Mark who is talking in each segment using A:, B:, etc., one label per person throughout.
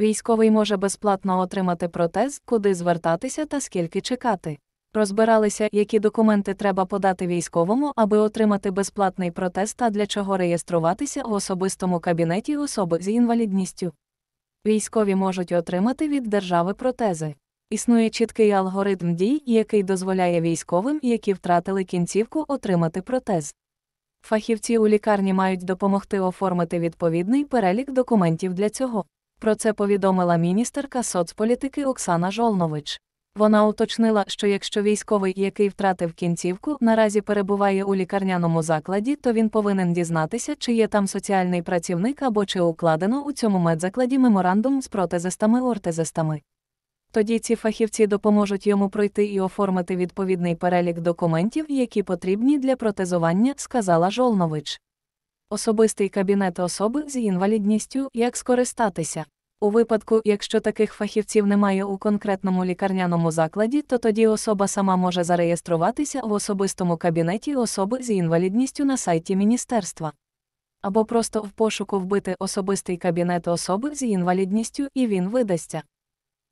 A: Військовий може безплатно отримати протез, куди звертатися та скільки чекати. Розбиралися, які документи треба подати військовому, аби отримати безплатний протез та для чого реєструватися в особистому кабінеті особи з інвалідністю. Військові можуть отримати від держави протези. Існує чіткий алгоритм дій, який дозволяє військовим, які втратили кінцівку, отримати протез. Фахівці у лікарні мають допомогти оформити відповідний перелік документів для цього. Про це повідомила міністерка соцполітики Оксана Жолнович. Вона уточнила, що якщо військовий, який втратив кінцівку, наразі перебуває у лікарняному закладі, то він повинен дізнатися, чи є там соціальний працівник або чи укладено у цьому медзакладі меморандум з протезистами-ортезистами. Тоді ці фахівці допоможуть йому пройти і оформити відповідний перелік документів, які потрібні для протезування, сказала Жолнович особистий кабінет особи з інвалідністю, як скористатися. У випадку, якщо таких фахівців немає у конкретному лікарняному закладі, то тоді особа сама може зареєструватися в особистому кабінеті особи з інвалідністю на сайті міністерства. Або просто в пошуку вбити особистий кабінет особи з інвалідністю і він видасться.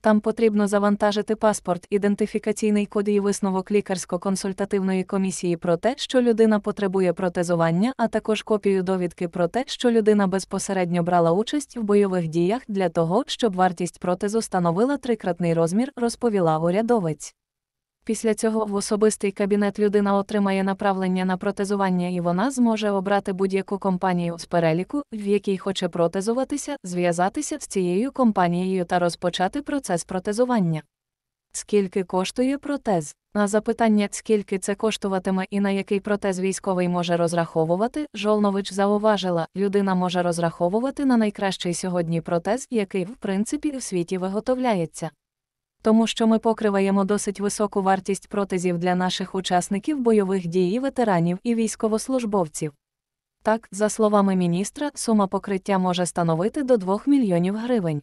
A: Там потрібно завантажити паспорт, ідентифікаційний код і висновок лікарсько-консультативної комісії про те, що людина потребує протезування, а також копію довідки про те, що людина безпосередньо брала участь в бойових діях для того, щоб вартість протезу становила трикратний розмір, розповіла урядовець. Після цього в особистий кабінет людина отримає направлення на протезування, і вона зможе обрати будь-яку компанію з переліку, в якій хоче протезуватися, зв'язатися з цією компанією та розпочати процес протезування. Скільки коштує протез? На запитання, скільки це коштуватиме і на який протез військовий може розраховувати, Жолнович зауважила, людина може розраховувати на найкращий сьогодні протез, який, в принципі, у світі виготовляється тому що ми покриваємо досить високу вартість протезів для наших учасників бойових дій, і ветеранів і військовослужбовців. Так, за словами міністра, сума покриття може становити до 2 мільйонів гривень.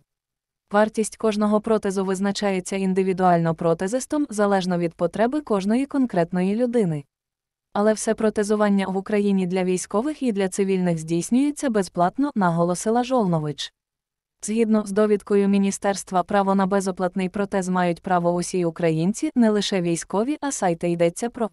A: Вартість кожного протезу визначається індивідуально протезистом залежно від потреби кожної конкретної людини. Але все протезування в Україні для військових і для цивільних здійснюється безплатно, наголосила Жолнович. Згідно з довідкою Міністерства право на безоплатний протез мають право усі українці, не лише військові, а сайти йдеться про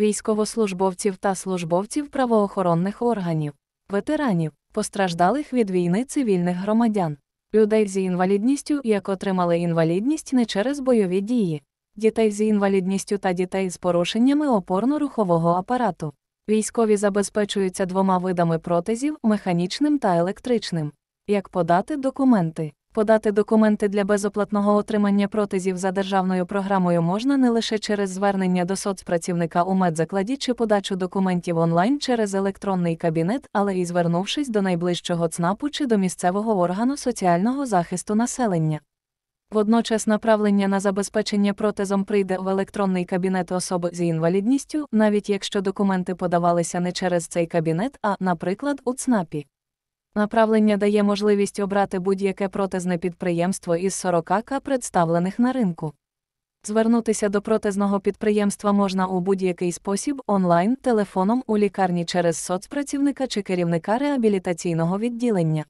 A: військовослужбовців та службовців правоохоронних органів, ветеранів, постраждалих від війни цивільних громадян, людей з інвалідністю, як отримали інвалідність не через бойові дії, дітей з інвалідністю та дітей з порушеннями опорно-рухового апарату. Військові забезпечуються двома видами протезів механічним та електричним. Як подати документи? Подати документи для безоплатного отримання протезів за державною програмою можна не лише через звернення до соцпрацівника у медзакладі чи подачу документів онлайн через електронний кабінет, але і звернувшись до найближчого ЦНАПу чи до місцевого органу соціального захисту населення. Водночас направлення на забезпечення протезом прийде в електронний кабінет особи з інвалідністю, навіть якщо документи подавалися не через цей кабінет, а, наприклад, у ЦНАПі. Направлення дає можливість обрати будь-яке протезне підприємство із 40к представлених на ринку. Звернутися до протезного підприємства можна у будь-який спосіб онлайн, телефоном у лікарні через соцпрацівника чи керівника реабілітаційного відділення.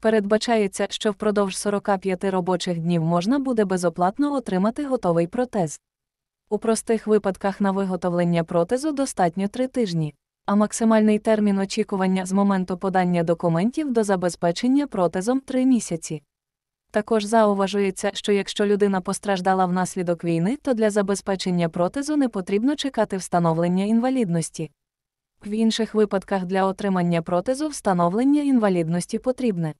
A: Передбачається, що впродовж 45 робочих днів можна буде безоплатно отримати готовий протез. У простих випадках на виготовлення протезу достатньо три тижні а максимальний термін очікування з моменту подання документів до забезпечення протезом три місяці. Також зауважується, що якщо людина постраждала внаслідок війни, то для забезпечення протезу не потрібно чекати встановлення інвалідності. В інших випадках для отримання протезу встановлення інвалідності потрібне.